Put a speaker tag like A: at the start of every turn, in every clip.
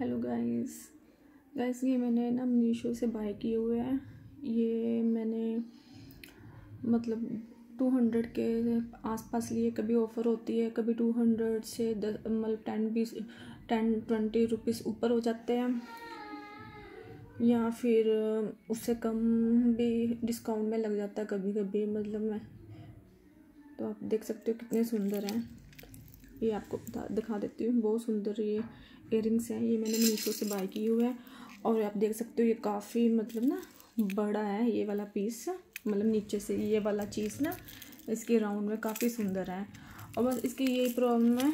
A: hello guys guys ये मैंने ना मीशो से बाय किए हुए हैं ये मैंने मतलब टू हंड्रेड के आसपास लिए कभी ऑफ़र होती है कभी टू हंड्रेड से दस मतलब टेन बीस टेन ट्वेंटी रुपीज़ ऊपर हो जाते हैं या फिर उससे कम भी डिस्काउंट में लग जाता है कभी कभी मतलब मैं तो आप देख सकते हो कितने सुंदर हैं ये आपको बता दिखा देती हूँ बहुत सुंदर ये इयरिंग्स हैं ये मैंने मीशो से बाय किए हुए हैं और आप देख सकते हो ये काफ़ी मतलब ना बड़ा है ये वाला पीस मतलब नीचे से ये वाला चीज़ ना इसके राउंड में काफ़ी सुंदर है और बस इसकी यही प्रॉब्लम है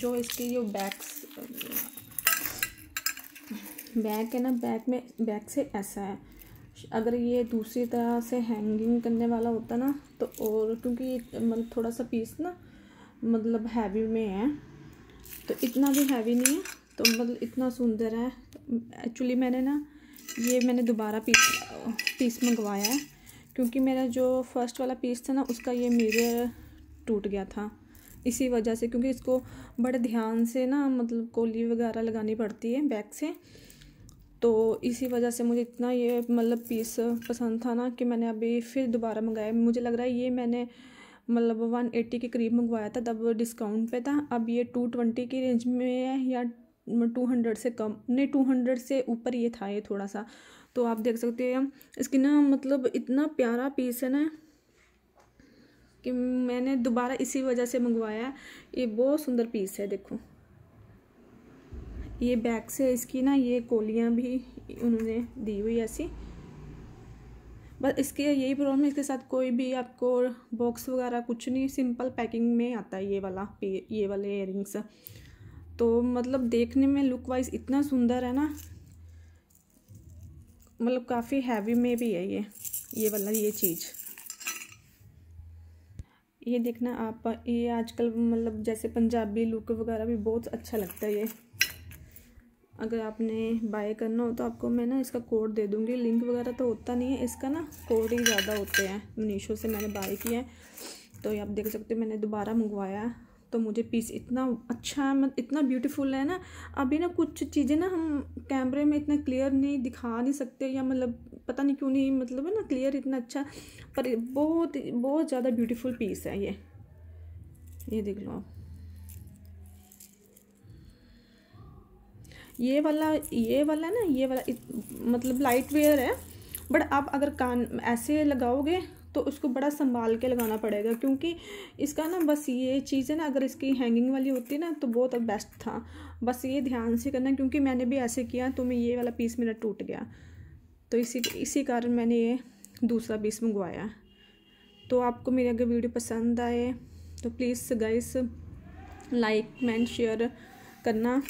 A: जो इसकी जो बैक्स बैक है ना बैक में बैक से ऐसा है अगर ये दूसरी तरह से हैंगिंग करने वाला होता ना तो और क्योंकि मतलब थोड़ा सा पीस ना मतलब हैवी में है तो इतना भी हैवी नहीं है तो मतलब इतना सुंदर है एक्चुअली मैंने ना ये मैंने दोबारा पीस पीस मंगवाया है क्योंकि मेरा जो फर्स्ट वाला पीस था ना उसका ये मिरर टूट गया था इसी वजह से क्योंकि इसको बड़े ध्यान से ना मतलब कोली वगैरह लगानी पड़ती है बैक से तो इसी वजह से मुझे इतना ये मतलब पीस पसंद था ना कि मैंने अभी फिर दोबारा मंगाया मुझे लग रहा है ये मैंने मतलब वन एट्टी के करीब मंगवाया था तब डिस्काउंट पे था अब ये टू ट्वेंटी की रेंज में है या टू हंड्रेड से कम नहीं टू हंड्रेड से ऊपर ये था ये थोड़ा सा तो आप देख सकते हैं इसकी ना मतलब इतना प्यारा पीस है ना कि मैंने दोबारा इसी वजह से मंगवाया ये बहुत सुंदर पीस है देखो ये बैक से इसकी ना ये कोलियाँ भी उन्होंने दी हुई ऐसी बस इसके यही प्रॉब्लम है इसके साथ कोई भी आपको बॉक्स वगैरह कुछ नहीं सिंपल पैकिंग में आता है ये वाला ये वाले इयरिंग्स तो मतलब देखने में लुक वाइज इतना सुंदर है ना मतलब काफ़ी हैवी में भी है ये ये वाला ये चीज़ ये देखना आप ये आजकल मतलब जैसे पंजाबी लुक वगैरह भी बहुत अच्छा लगता है ये अगर आपने बाय करना हो तो आपको मैं ना इसका कोड दे दूँगी लिंक वगैरह तो होता नहीं है इसका ना कोड ही ज़्यादा होते हैं मीशो से मैंने बाय किया है तो ये आप देख सकते हो मैंने दोबारा मंगवाया है तो मुझे पीस इतना अच्छा है मतलब इतना ब्यूटीफुल है ना अभी ना कुछ चीज़ें ना हम कैमरे में इतना क्लियर नहीं दिखा नहीं सकते या मतलब पता नहीं क्यों नहीं मतलब है ना क्लियर इतना अच्छा पर बहुत बहुत ज़्यादा ब्यूटीफुल पीस है ये ये देख लो आप ये वाला ये वाला ना ये वाला इत, मतलब लाइट वेयर है बट आप अगर कान ऐसे लगाओगे तो उसको बड़ा संभाल के लगाना पड़ेगा क्योंकि इसका ना बस ये चीज़ है ना अगर इसकी हैंगिंग वाली होती ना तो बहुत तो बेस्ट था बस ये ध्यान से करना क्योंकि मैंने भी ऐसे किया तो मैं ये वाला पीस मेरा टूट गया तो इसी इसी कारण मैंने ये दूसरा पीस मंगवाया तो आपको मेरी अगर वीडियो पसंद आए तो please guys like comment share करना